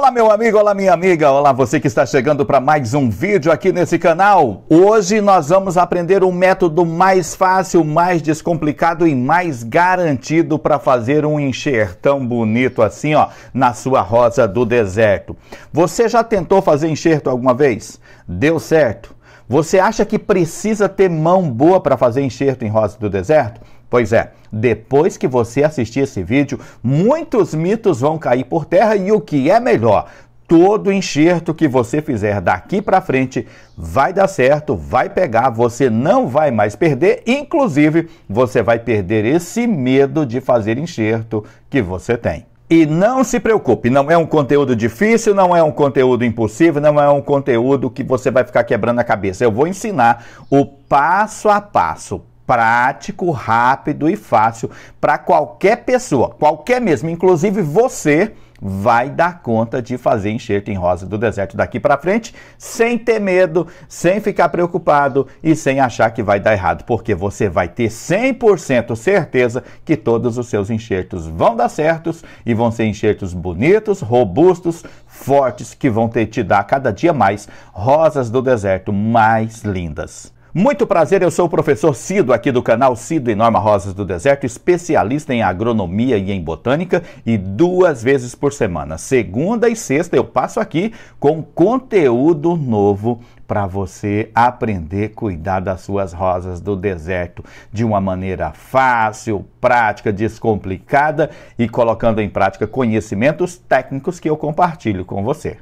Olá, meu amigo, olá, minha amiga, olá você que está chegando para mais um vídeo aqui nesse canal. Hoje nós vamos aprender um método mais fácil, mais descomplicado e mais garantido para fazer um enxertão bonito assim, ó, na sua rosa do deserto. Você já tentou fazer enxerto alguma vez? Deu certo? Você acha que precisa ter mão boa para fazer enxerto em rosa do deserto? Pois é, depois que você assistir esse vídeo, muitos mitos vão cair por terra e o que é melhor, todo enxerto que você fizer daqui para frente vai dar certo, vai pegar, você não vai mais perder, inclusive você vai perder esse medo de fazer enxerto que você tem. E não se preocupe, não é um conteúdo difícil, não é um conteúdo impossível, não é um conteúdo que você vai ficar quebrando a cabeça. Eu vou ensinar o passo a passo, prático, rápido e fácil para qualquer pessoa, qualquer mesmo, inclusive você vai dar conta de fazer enxerto em rosa do deserto daqui para frente, sem ter medo, sem ficar preocupado e sem achar que vai dar errado, porque você vai ter 100% certeza que todos os seus enxertos vão dar certos e vão ser enxertos bonitos, robustos, fortes que vão ter, te dar cada dia mais rosas do deserto mais lindas. Muito prazer, eu sou o professor Cido, aqui do canal Cido e Norma Rosas do Deserto, especialista em agronomia e em botânica, e duas vezes por semana, segunda e sexta, eu passo aqui com conteúdo novo para você aprender a cuidar das suas rosas do deserto de uma maneira fácil, prática, descomplicada e colocando em prática conhecimentos técnicos que eu compartilho com você.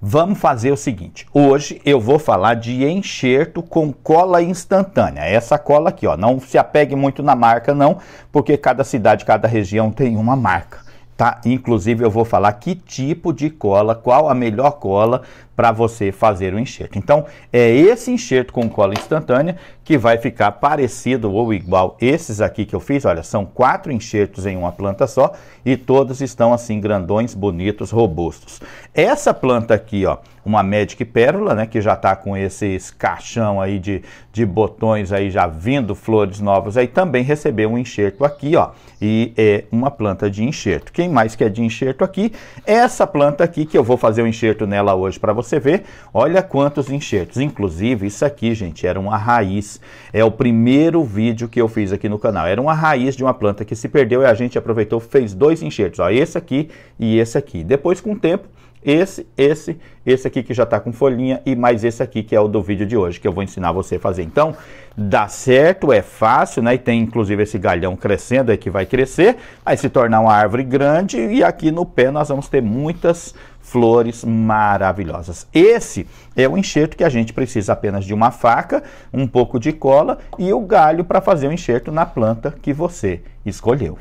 Vamos fazer o seguinte: hoje eu vou falar de enxerto com cola instantânea. Essa cola aqui, ó, não se apegue muito na marca, não, porque cada cidade, cada região tem uma marca. Tá? Inclusive eu vou falar que tipo de cola, qual a melhor cola para você fazer o enxerto. Então, é esse enxerto com cola instantânea que vai ficar parecido ou igual esses aqui que eu fiz. Olha, são quatro enxertos em uma planta só e todos estão assim grandões, bonitos, robustos. Essa planta aqui, ó, uma Magic Pérola, né, que já está com esses caixão aí de, de botões aí já vindo, flores novas aí, também recebeu um enxerto aqui, ó, e é uma planta de enxerto. Quem mais quer de enxerto aqui? Essa planta aqui que eu vou fazer o um enxerto nela hoje para você você vê, olha quantos enxertos. Inclusive, isso aqui, gente, era uma raiz. É o primeiro vídeo que eu fiz aqui no canal. Era uma raiz de uma planta que se perdeu e a gente aproveitou, fez dois enxertos. Ó, esse aqui e esse aqui. Depois, com o tempo, esse, esse, esse aqui que já está com folhinha e mais esse aqui que é o do vídeo de hoje, que eu vou ensinar você a fazer. Então, dá certo, é fácil, né? E tem inclusive esse galhão crescendo aí que vai crescer, aí se tornar uma árvore grande e aqui no pé nós vamos ter muitas flores maravilhosas. Esse é o enxerto que a gente precisa apenas de uma faca, um pouco de cola e o galho para fazer o enxerto na planta que você escolheu.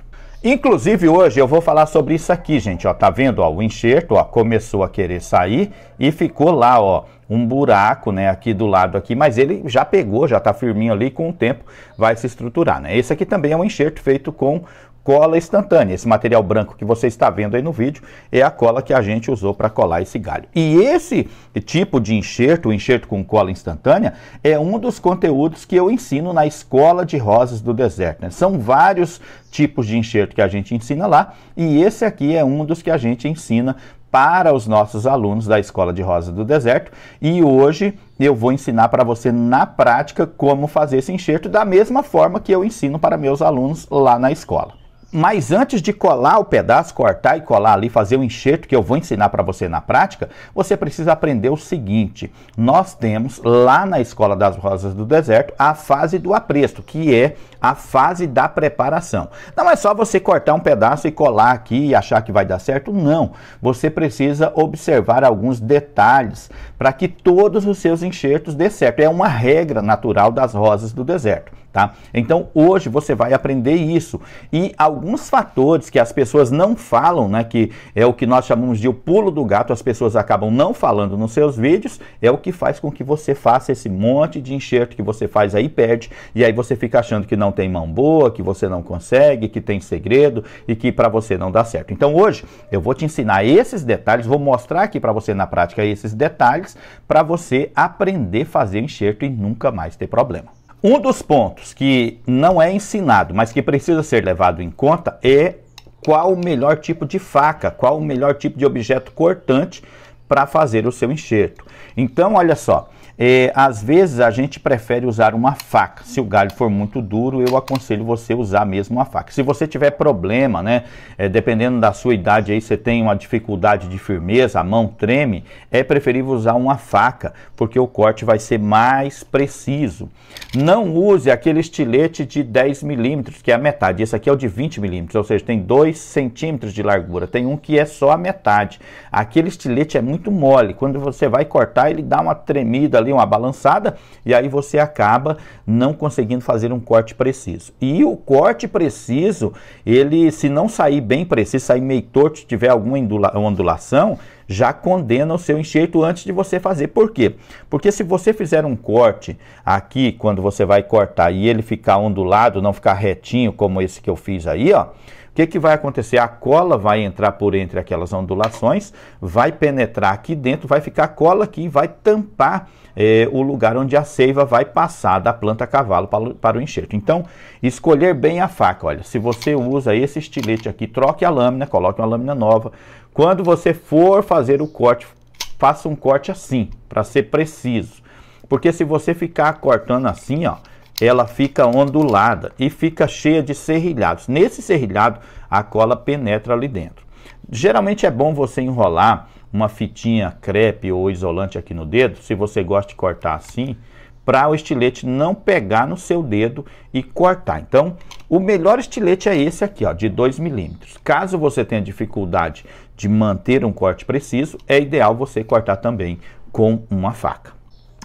Inclusive hoje eu vou falar sobre isso aqui, gente, ó, tá vendo, ó, o enxerto, ó, começou a querer sair e ficou lá, ó, um buraco, né, aqui do lado aqui, mas ele já pegou, já tá firminho ali, com o tempo vai se estruturar, né? Esse aqui também é um enxerto feito com cola instantânea. Esse material branco que você está vendo aí no vídeo é a cola que a gente usou para colar esse galho. E esse tipo de enxerto, o enxerto com cola instantânea, é um dos conteúdos que eu ensino na Escola de Rosas do Deserto. Né? São vários tipos de enxerto que a gente ensina lá, e esse aqui é um dos que a gente ensina para os nossos alunos da Escola de Rosa do Deserto. E hoje eu vou ensinar para você na prática como fazer esse enxerto da mesma forma que eu ensino para meus alunos lá na escola. Mas antes de colar o pedaço, cortar e colar ali, fazer o enxerto que eu vou ensinar para você na prática, você precisa aprender o seguinte: nós temos lá na Escola das Rosas do Deserto a fase do apresto, que é a fase da preparação. Não é só você cortar um pedaço e colar aqui e achar que vai dar certo, não. Você precisa observar alguns detalhes para que todos os seus enxertos dê certo. É uma regra natural das rosas do deserto. Tá? Então hoje você vai aprender isso e alguns fatores que as pessoas não falam, né, que é o que nós chamamos de o pulo do gato, as pessoas acabam não falando nos seus vídeos, é o que faz com que você faça esse monte de enxerto que você faz aí perde e aí você fica achando que não tem mão boa, que você não consegue, que tem segredo e que para você não dá certo. Então hoje eu vou te ensinar esses detalhes, vou mostrar aqui para você na prática esses detalhes para você aprender a fazer enxerto e nunca mais ter problema. Um dos pontos que não é ensinado, mas que precisa ser levado em conta é qual o melhor tipo de faca, qual o melhor tipo de objeto cortante para fazer o seu enxerto. Então, olha só, é, às vezes a gente prefere usar uma faca. Se o galho for muito duro, eu aconselho você usar mesmo uma faca. Se você tiver problema, né, é, dependendo da sua idade aí, você tem uma dificuldade de firmeza, a mão treme, é preferível usar uma faca, porque o corte vai ser mais preciso. Não use aquele estilete de 10 milímetros, que é a metade. Esse aqui é o de 20 milímetros, ou seja, tem 2 centímetros de largura. Tem um que é só a metade. Aquele estilete é muito mole. Quando você vai cortar, ele dá uma tremida ali uma balançada e aí você acaba não conseguindo fazer um corte preciso. E o corte preciso, ele se não sair bem preciso, sair meio torto, tiver alguma ondulação, já condena o seu enxerto antes de você fazer. Por quê? Porque se você fizer um corte aqui, quando você vai cortar e ele ficar ondulado, não ficar retinho como esse que eu fiz aí, ó, o que, que vai acontecer? A cola vai entrar por entre aquelas ondulações, vai penetrar aqui dentro, vai ficar cola aqui, vai tampar é, o lugar onde a seiva vai passar da planta cavalo para, para o enxerto. Então, escolher bem a faca. Olha, se você usa esse estilete aqui, troque a lâmina, coloque uma lâmina nova, quando você for fazer o corte, faça um corte assim, para ser preciso. Porque se você ficar cortando assim, ó, ela fica ondulada e fica cheia de serrilhados. Nesse serrilhado, a cola penetra ali dentro. Geralmente é bom você enrolar uma fitinha crepe ou isolante aqui no dedo, se você gosta de cortar assim, para o estilete não pegar no seu dedo e cortar. Então, o melhor estilete é esse aqui, ó, de 2 milímetros. Caso você tenha dificuldade de manter um corte preciso, é ideal você cortar também com uma faca.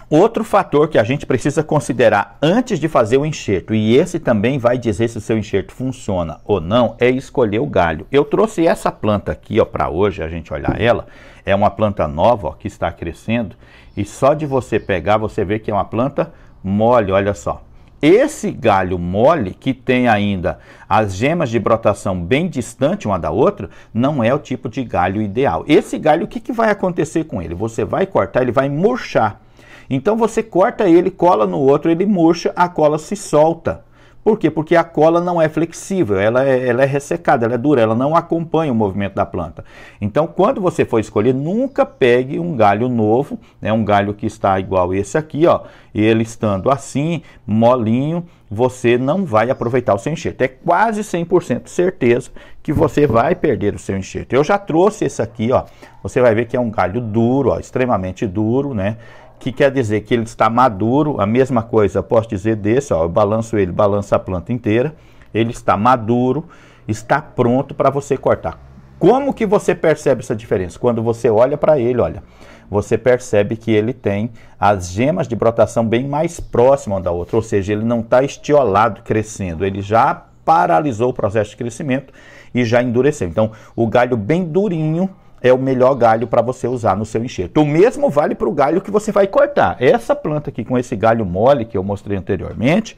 Outro fator que a gente precisa considerar antes de fazer o enxerto, e esse também vai dizer se o seu enxerto funciona ou não, é escolher o galho. Eu trouxe essa planta aqui, ó, para hoje a gente olhar ela. É uma planta nova, ó, que está crescendo. E só de você pegar, você vê que é uma planta mole, olha só. Esse galho mole, que tem ainda as gemas de brotação bem distante uma da outra, não é o tipo de galho ideal. Esse galho, o que, que vai acontecer com ele? Você vai cortar, ele vai murchar. Então você corta ele, cola no outro, ele murcha, a cola se solta. Por quê? Porque a cola não é flexível, ela é, ela é, ressecada, ela é dura, ela não acompanha o movimento da planta. Então, quando você for escolher, nunca pegue um galho novo, né, um galho que está igual esse aqui, ó, ele estando assim, molinho, você não vai aproveitar o seu enxerto. É quase 100% certeza que você vai perder o seu enxerto. Eu já trouxe esse aqui, ó, você vai ver que é um galho duro, ó, extremamente duro, né? que quer dizer que ele está maduro, a mesma coisa posso dizer desse, ó, eu balanço ele, balança a planta inteira, ele está maduro, está pronto para você cortar. Como que você percebe essa diferença? Quando você olha para ele, olha, você percebe que ele tem as gemas de brotação bem mais próximas da outra, ou seja, ele não está estiolado crescendo, ele já paralisou o processo de crescimento e já endureceu. Então, o galho bem durinho, é o melhor galho para você usar no seu enxerto. O mesmo vale para o galho que você vai cortar. Essa planta aqui com esse galho mole que eu mostrei anteriormente,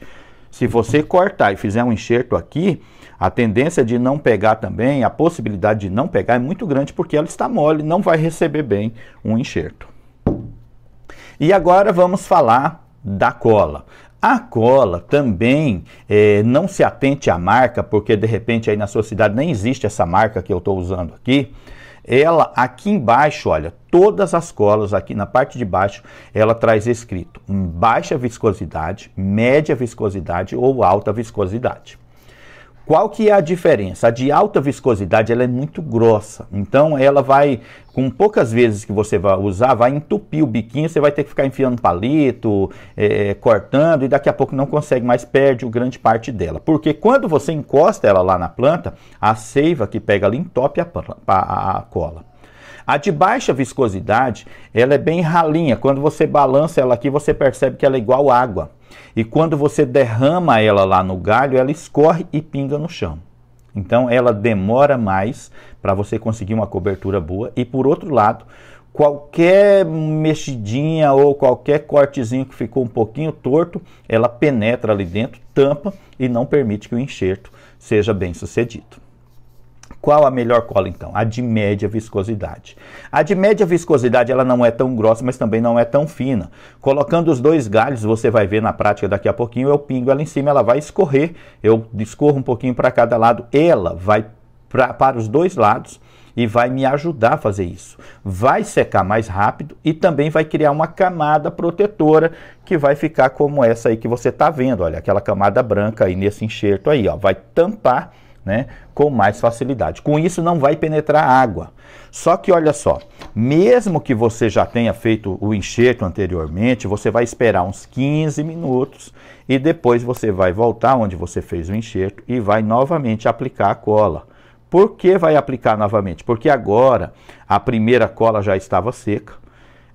se você cortar e fizer um enxerto aqui, a tendência de não pegar também, a possibilidade de não pegar é muito grande porque ela está mole, não vai receber bem um enxerto. E agora vamos falar da cola. A cola também é, não se atente à marca, porque de repente aí na sua cidade nem existe essa marca que eu estou usando aqui ela aqui embaixo, olha, todas as colas aqui na parte de baixo, ela traz escrito baixa viscosidade, média viscosidade ou alta viscosidade. Qual que é a diferença? A de alta viscosidade ela é muito grossa, então ela vai, com poucas vezes que você vai usar, vai entupir o biquinho, você vai ter que ficar enfiando palito, é, cortando e daqui a pouco não consegue mais, perde grande parte dela. Porque quando você encosta ela lá na planta, a seiva que pega ali entope a, a, a cola. A de baixa viscosidade, ela é bem ralinha. Quando você balança ela aqui, você percebe que ela é igual água. E quando você derrama ela lá no galho, ela escorre e pinga no chão. Então ela demora mais para você conseguir uma cobertura boa. E por outro lado, qualquer mexidinha ou qualquer cortezinho que ficou um pouquinho torto, ela penetra ali dentro, tampa e não permite que o enxerto seja bem sucedido. Qual a melhor cola então? A de média viscosidade. A de média viscosidade ela não é tão grossa, mas também não é tão fina. Colocando os dois galhos, você vai ver na prática daqui a pouquinho, eu pingo ela em cima, ela vai escorrer. Eu escorro um pouquinho para cada lado, ela vai pra, para os dois lados e vai me ajudar a fazer isso. Vai secar mais rápido e também vai criar uma camada protetora que vai ficar como essa aí que você está vendo, olha, aquela camada branca aí nesse enxerto aí, ó, vai tampar né, com mais facilidade. Com isso não vai penetrar água. Só que olha só, mesmo que você já tenha feito o enxerto anteriormente, você vai esperar uns 15 minutos e depois você vai voltar onde você fez o enxerto e vai novamente aplicar a cola. Por que vai aplicar novamente? Porque agora a primeira cola já estava seca.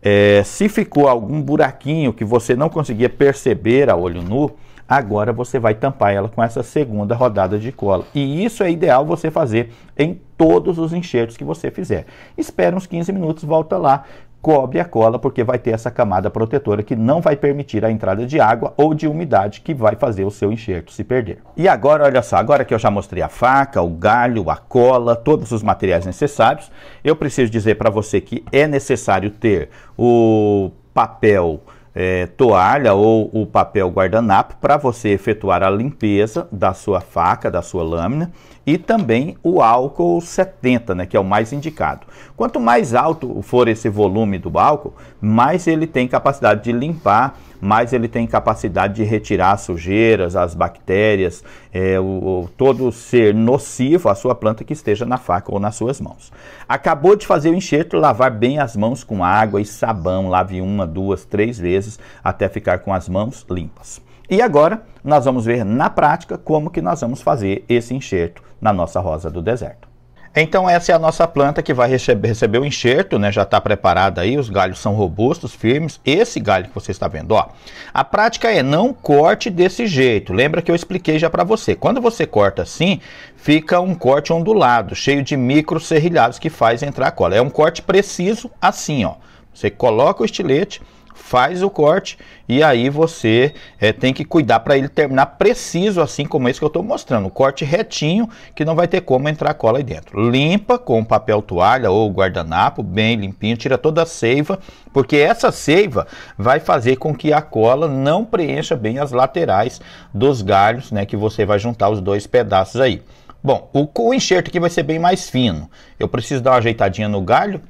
É, se ficou algum buraquinho que você não conseguia perceber a olho nu, agora você vai tampar ela com essa segunda rodada de cola. E isso é ideal você fazer em todos os enxertos que você fizer. Espera uns 15 minutos, volta lá, cobre a cola, porque vai ter essa camada protetora que não vai permitir a entrada de água ou de umidade que vai fazer o seu enxerto se perder. E agora, olha só, agora que eu já mostrei a faca, o galho, a cola, todos os materiais necessários, eu preciso dizer para você que é necessário ter o papel é, toalha ou o papel guardanapo para você efetuar a limpeza da sua faca, da sua lâmina e também o álcool 70, né, que é o mais indicado. Quanto mais alto for esse volume do álcool, mais ele tem capacidade de limpar, mais ele tem capacidade de retirar as sujeiras, as bactérias, é, o, todo ser nocivo à sua planta que esteja na faca ou nas suas mãos. Acabou de fazer o enxerto, lavar bem as mãos com água e sabão, lave uma, duas, três vezes até ficar com as mãos limpas. E agora nós vamos ver na prática como que nós vamos fazer esse enxerto na nossa rosa do deserto. Então essa é a nossa planta que vai receber o enxerto, né? Já está preparada aí, os galhos são robustos, firmes. Esse galho que você está vendo, ó. A prática é não corte desse jeito. Lembra que eu expliquei já para você. Quando você corta assim, fica um corte ondulado, cheio de micro serrilhados que faz entrar a cola. É um corte preciso assim, ó. Você coloca o estilete faz o corte e aí você é, tem que cuidar para ele terminar preciso, assim como esse que eu estou mostrando. O corte retinho, que não vai ter como entrar cola aí dentro. Limpa com papel toalha ou guardanapo, bem limpinho, tira toda a seiva, porque essa seiva vai fazer com que a cola não preencha bem as laterais dos galhos, né, que você vai juntar os dois pedaços aí. Bom, o, o enxerto aqui vai ser bem mais fino. Eu preciso dar uma ajeitadinha no galho,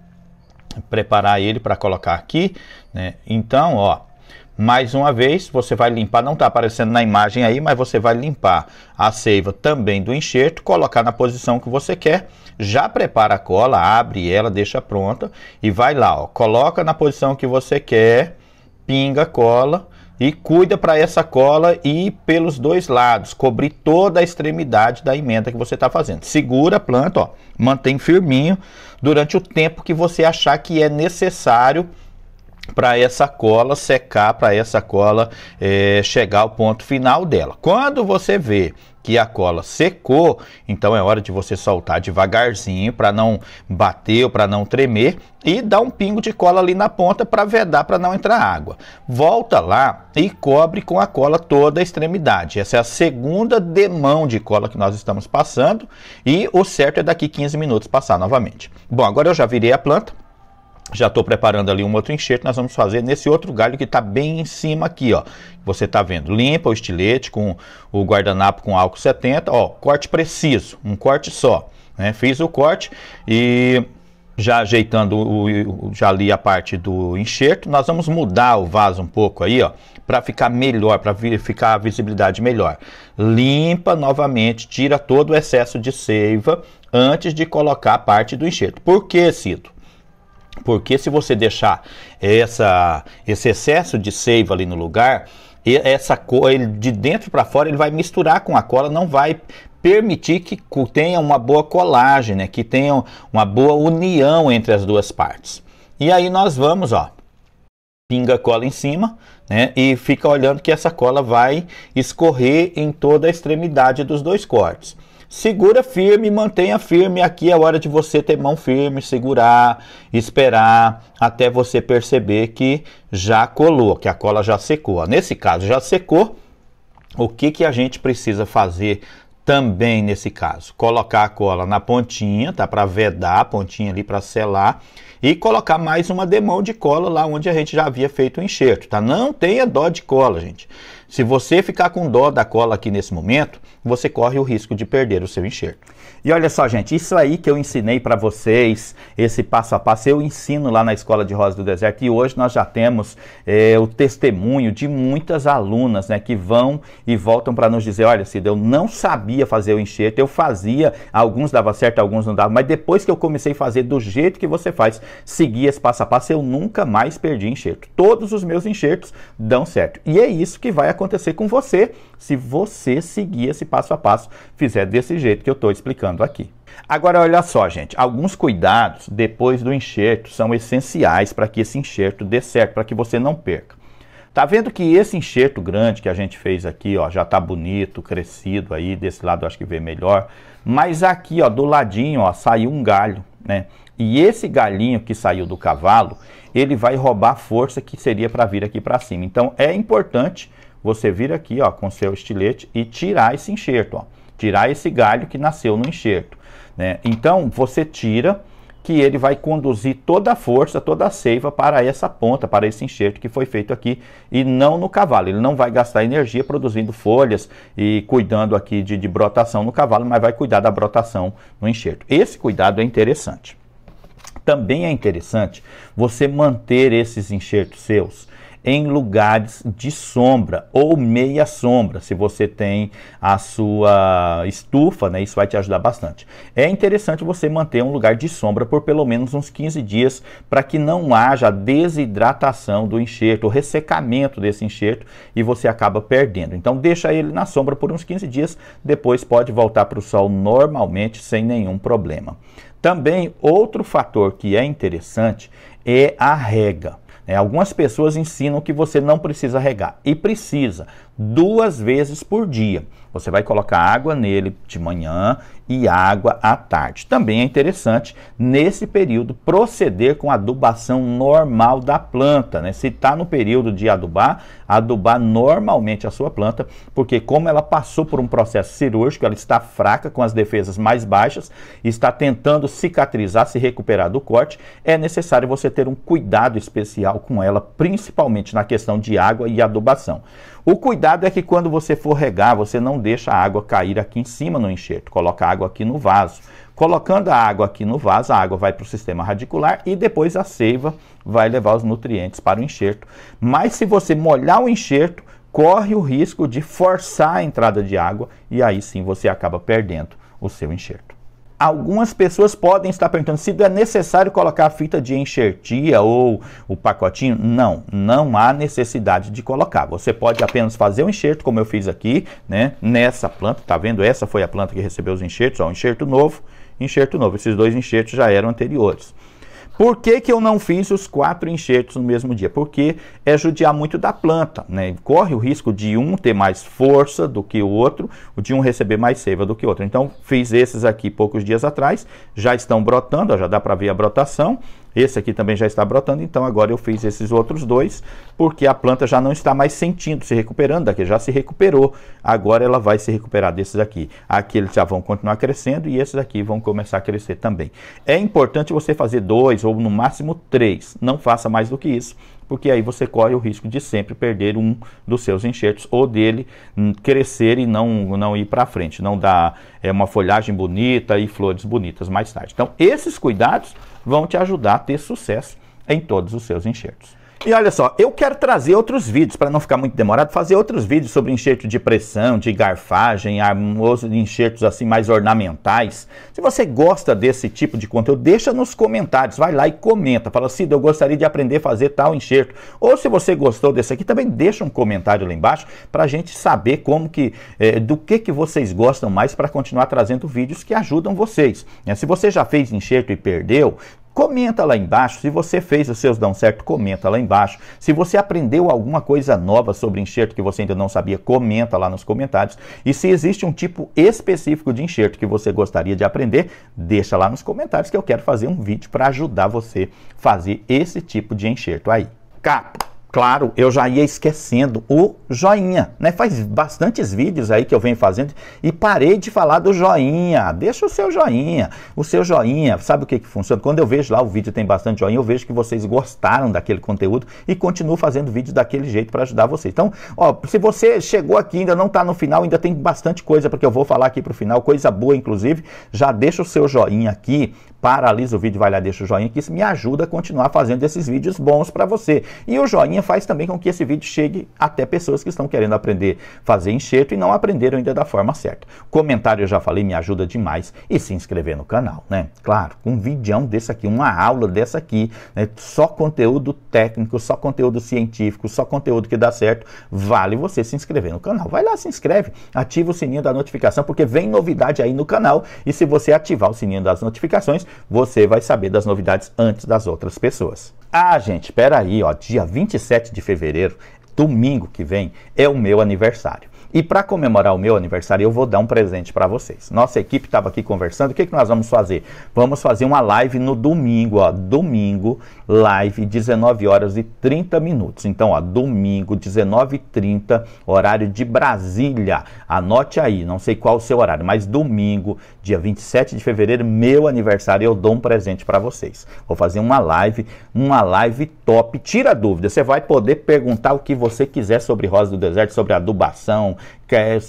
preparar ele para colocar aqui, né? Então, ó, mais uma vez, você vai limpar, não está aparecendo na imagem aí, mas você vai limpar a seiva também do enxerto, colocar na posição que você quer, já prepara a cola, abre ela, deixa pronta e vai lá, ó, coloca na posição que você quer, pinga a cola e cuida para essa cola ir pelos dois lados, cobrir toda a extremidade da emenda que você está fazendo. Segura a planta, ó, mantém firminho, durante o tempo que você achar que é necessário para essa cola secar, para essa cola é, chegar ao ponto final dela. Quando você vê que a cola secou, então é hora de você soltar devagarzinho para não bater ou para não tremer e dar um pingo de cola ali na ponta para vedar para não entrar água. Volta lá e cobre com a cola toda a extremidade. Essa é a segunda demão de cola que nós estamos passando e o certo é daqui 15 minutos passar novamente. Bom, agora eu já virei a planta já estou preparando ali um outro enxerto, nós vamos fazer nesse outro galho que está bem em cima aqui, ó. Você está vendo, limpa o estilete com o guardanapo com álcool 70, ó, corte preciso, um corte só, né? Fiz o corte e já ajeitando, o, já ali a parte do enxerto, nós vamos mudar o vaso um pouco aí, ó, para ficar melhor, para ficar a visibilidade melhor. Limpa novamente, tira todo o excesso de seiva antes de colocar a parte do enxerto. Por que, Cito? Porque se você deixar essa, esse excesso de seiva ali no lugar, essa cor, ele, de dentro para fora ele vai misturar com a cola, não vai permitir que tenha uma boa colagem, né? que tenha uma boa união entre as duas partes. E aí nós vamos, ó, pinga a cola em cima, né? E fica olhando que essa cola vai escorrer em toda a extremidade dos dois cortes segura firme, mantenha firme. Aqui é hora de você ter mão firme, segurar, esperar até você perceber que já colou, que a cola já secou. Nesse caso, já secou. O que, que a gente precisa fazer também nesse caso? Colocar a cola na pontinha, tá? Para vedar a pontinha ali para selar e colocar mais uma demão de cola lá onde a gente já havia feito o enxerto, tá? Não tenha dó de cola, gente. Se você ficar com dó da cola aqui nesse momento, você corre o risco de perder o seu enxerto. E olha só, gente, isso aí que eu ensinei para vocês, esse passo a passo, eu ensino lá na Escola de Rosa do Deserto e hoje nós já temos é, o testemunho de muitas alunas né, que vão e voltam para nos dizer: olha, Cida, eu não sabia fazer o enxerto, eu fazia, alguns dava certo, alguns não dava, mas depois que eu comecei a fazer do jeito que você faz, seguir esse passo a passo, eu nunca mais perdi enxerto. Todos os meus enxertos dão certo. E é isso que vai acontecer com você se você seguir esse passo a passo, fizer desse jeito que eu estou explicando aqui. Agora, olha só, gente, alguns cuidados depois do enxerto são essenciais para que esse enxerto dê certo, para que você não perca. Tá vendo que esse enxerto grande que a gente fez aqui, ó, já tá bonito, crescido aí, desse lado acho que vê melhor, mas aqui, ó, do ladinho, ó, saiu um galho, né? E esse galinho que saiu do cavalo, ele vai roubar a força que seria para vir aqui para cima. Então é importante você vir aqui ó, com seu estilete e tirar esse enxerto, ó, tirar esse galho que nasceu no enxerto. Né? Então, você tira que ele vai conduzir toda a força, toda a seiva para essa ponta, para esse enxerto que foi feito aqui e não no cavalo. Ele não vai gastar energia produzindo folhas e cuidando aqui de, de brotação no cavalo, mas vai cuidar da brotação no enxerto. Esse cuidado é interessante. Também é interessante você manter esses enxertos seus em lugares de sombra ou meia sombra, se você tem a sua estufa, né? Isso vai te ajudar bastante. É interessante você manter um lugar de sombra por pelo menos uns 15 dias para que não haja desidratação do enxerto, o ressecamento desse enxerto e você acaba perdendo. Então deixa ele na sombra por uns 15 dias, depois pode voltar para o sol normalmente sem nenhum problema. Também outro fator que é interessante é a rega. É, algumas pessoas ensinam que você não precisa regar, e precisa duas vezes por dia. Você vai colocar água nele de manhã e água à tarde. Também é interessante, nesse período, proceder com adubação normal da planta. Né? Se está no período de adubar, adubar normalmente a sua planta, porque como ela passou por um processo cirúrgico, ela está fraca, com as defesas mais baixas, está tentando cicatrizar, se recuperar do corte, é necessário você ter um cuidado especial com ela, principalmente na questão de água e adubação. O cuidado é que quando você for regar, você não deixa a água cair aqui em cima no enxerto, coloca a água aqui no vaso. Colocando a água aqui no vaso, a água vai para o sistema radicular e depois a seiva vai levar os nutrientes para o enxerto. Mas se você molhar o enxerto, corre o risco de forçar a entrada de água e aí sim você acaba perdendo o seu enxerto algumas pessoas podem estar perguntando se é necessário colocar a fita de enxertia ou o pacotinho. Não, não há necessidade de colocar. Você pode apenas fazer o enxerto, como eu fiz aqui, né? Nessa planta, tá vendo? Essa foi a planta que recebeu os enxertos, ó, um enxerto novo, enxerto novo. Esses dois enxertos já eram anteriores. Por que, que eu não fiz os quatro enxertos no mesmo dia? Porque é judiar muito da planta, né? Corre o risco de um ter mais força do que o outro, o de um receber mais seiva do que o outro. Então, fiz esses aqui poucos dias atrás, já estão brotando, ó, já dá para ver a brotação. Esse aqui também já está brotando, então agora eu fiz esses outros dois, porque a planta já não está mais sentindo, se recuperando daqui, já se recuperou. Agora ela vai se recuperar desses aqui. Aqui eles já vão continuar crescendo e esses aqui vão começar a crescer também. É importante você fazer dois ou no máximo três, não faça mais do que isso, porque aí você corre o risco de sempre perder um dos seus enxertos ou dele hum, crescer e não, não ir para frente, não dar é, uma folhagem bonita e flores bonitas mais tarde. Então, esses cuidados vão te ajudar a ter sucesso em todos os seus enxertos. E olha só, eu quero trazer outros vídeos, para não ficar muito demorado, fazer outros vídeos sobre enxerto de pressão, de garfagem, enxertos assim mais ornamentais. Se você gosta desse tipo de conteúdo, deixa nos comentários, vai lá e comenta. Fala, Cida, eu gostaria de aprender a fazer tal enxerto. Ou se você gostou desse aqui, também deixa um comentário lá embaixo para a gente saber como que, é, do que, que vocês gostam mais para continuar trazendo vídeos que ajudam vocês. É, se você já fez enxerto e perdeu, Comenta lá embaixo se você fez os seus dão certo, comenta lá embaixo. Se você aprendeu alguma coisa nova sobre enxerto que você ainda não sabia, comenta lá nos comentários. E se existe um tipo específico de enxerto que você gostaria de aprender, deixa lá nos comentários que eu quero fazer um vídeo para ajudar você a fazer esse tipo de enxerto aí. Capa! claro, eu já ia esquecendo o joinha, né? Faz bastantes vídeos aí que eu venho fazendo e parei de falar do joinha. Deixa o seu joinha, o seu joinha. Sabe o que, que funciona? Quando eu vejo lá o vídeo tem bastante joinha, eu vejo que vocês gostaram daquele conteúdo e continuo fazendo vídeo daquele jeito para ajudar vocês. Então, ó, se você chegou aqui ainda não está no final, ainda tem bastante coisa porque eu vou falar aqui para o final, coisa boa inclusive. Já deixa o seu joinha aqui, paralisa o vídeo, vai lá deixa o joinha que isso me ajuda a continuar fazendo esses vídeos bons para você. E o joinha faz também com que esse vídeo chegue até pessoas que estão querendo aprender a fazer enxerto e não aprenderam ainda da forma certa. Comentário, eu já falei, me ajuda demais. E se inscrever no canal, né? Claro, um vídeo desse aqui, uma aula dessa aqui, né? só conteúdo técnico, só conteúdo científico, só conteúdo que dá certo, vale você se inscrever no canal. Vai lá, se inscreve, ativa o sininho da notificação, porque vem novidade aí no canal. E se você ativar o sininho das notificações, você vai saber das novidades antes das outras pessoas. Ah, gente, peraí, ó, dia 26 27 de fevereiro, domingo que vem, é o meu aniversário. E para comemorar o meu aniversário, eu vou dar um presente para vocês. Nossa equipe estava aqui conversando. O que, que nós vamos fazer? Vamos fazer uma live no domingo, ó. Domingo, live, 19 horas e 30 minutos. Então, ó, domingo, 19h30, horário de Brasília. Anote aí, não sei qual o seu horário, mas domingo, dia 27 de fevereiro, meu aniversário, eu dou um presente para vocês. Vou fazer uma live, uma live top. Tira dúvida. Você vai poder perguntar o que você quiser sobre Rosa do Deserto, sobre adubação 该。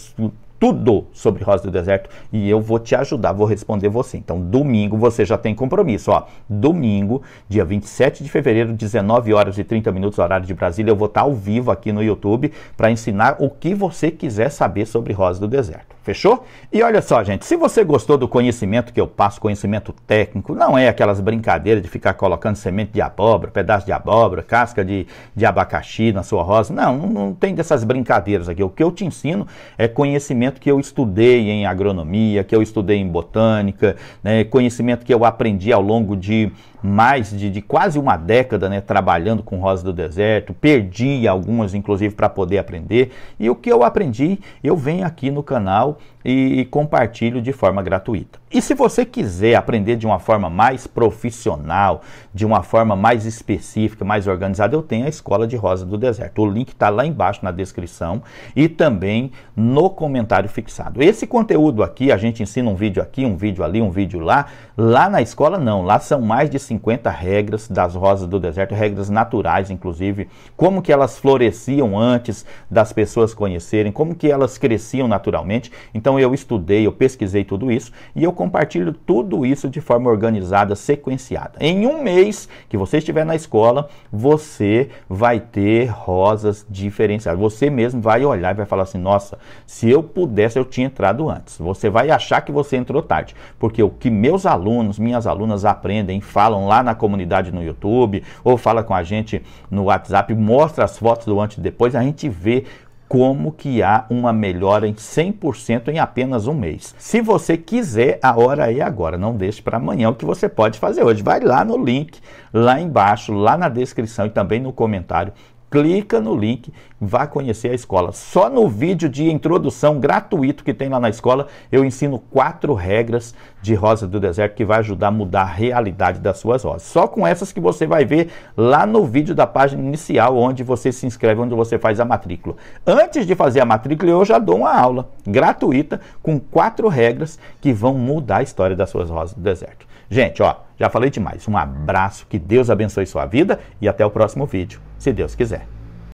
tudo sobre Rosa do Deserto e eu vou te ajudar, vou responder você. Então, domingo você já tem compromisso, ó. Domingo, dia 27 de fevereiro, 19 horas e 30 minutos, horário de Brasília, eu vou estar ao vivo aqui no YouTube para ensinar o que você quiser saber sobre Rosa do Deserto. Fechou? E olha só, gente, se você gostou do conhecimento que eu passo, conhecimento técnico, não é aquelas brincadeiras de ficar colocando semente de abóbora, pedaço de abóbora, casca de, de abacaxi na sua rosa. Não, não tem dessas brincadeiras aqui. O que eu te ensino é conhecimento conhecimento que eu estudei em agronomia, que eu estudei em botânica, né, conhecimento que eu aprendi ao longo de mais de, de quase uma década né, trabalhando com Rosa do Deserto, perdi algumas inclusive para poder aprender, e o que eu aprendi eu venho aqui no canal e, e compartilho de forma gratuita. E se você quiser aprender de uma forma mais profissional, de uma forma mais específica, mais organizada, eu tenho a Escola de Rosa do Deserto. O link está lá embaixo na descrição e também no comentário fixado. Esse conteúdo aqui, a gente ensina um vídeo aqui, um vídeo ali, um vídeo lá. Lá na escola, não. Lá são mais de 50 regras das rosas do deserto, regras naturais, inclusive, como que elas floresciam antes das pessoas conhecerem, como que elas cresciam naturalmente. Então eu estudei, eu pesquisei tudo isso e eu compartilho tudo isso de forma organizada, sequenciada. Em um mês que você estiver na escola, você vai ter rosas diferenciadas. Você mesmo vai olhar e vai falar assim: nossa, se eu pudesse, eu tinha entrado antes. Você vai achar que você entrou tarde, porque o que meus alunos, minhas alunas aprendem, falam lá na comunidade no YouTube, ou fala com a gente no WhatsApp, mostra as fotos do antes e depois, a gente vê como que há uma melhora em 100% em apenas um mês. Se você quiser, a hora é agora, não deixe para amanhã o que você pode fazer hoje. Vai lá no link, lá embaixo, lá na descrição e também no comentário clica no link, vai conhecer a escola. Só no vídeo de introdução gratuito que tem lá na escola, eu ensino quatro regras de rosa do deserto que vai ajudar a mudar a realidade das suas rosas. Só com essas que você vai ver lá no vídeo da página inicial, onde você se inscreve, onde você faz a matrícula. Antes de fazer a matrícula, eu já dou uma aula gratuita com quatro regras que vão mudar a história das suas rosas do deserto. Gente, ó, já falei demais. Um abraço, que Deus abençoe sua vida e até o próximo vídeo, se Deus quiser.